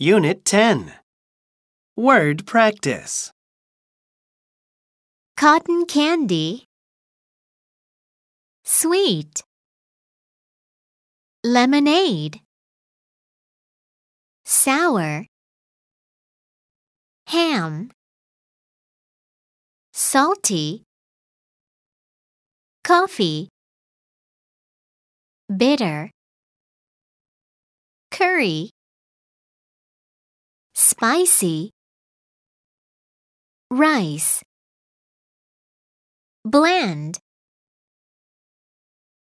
Unit 10 Word Practice Cotton candy, sweet, lemonade, sour, ham, salty, coffee, bitter, curry spicy rice bland.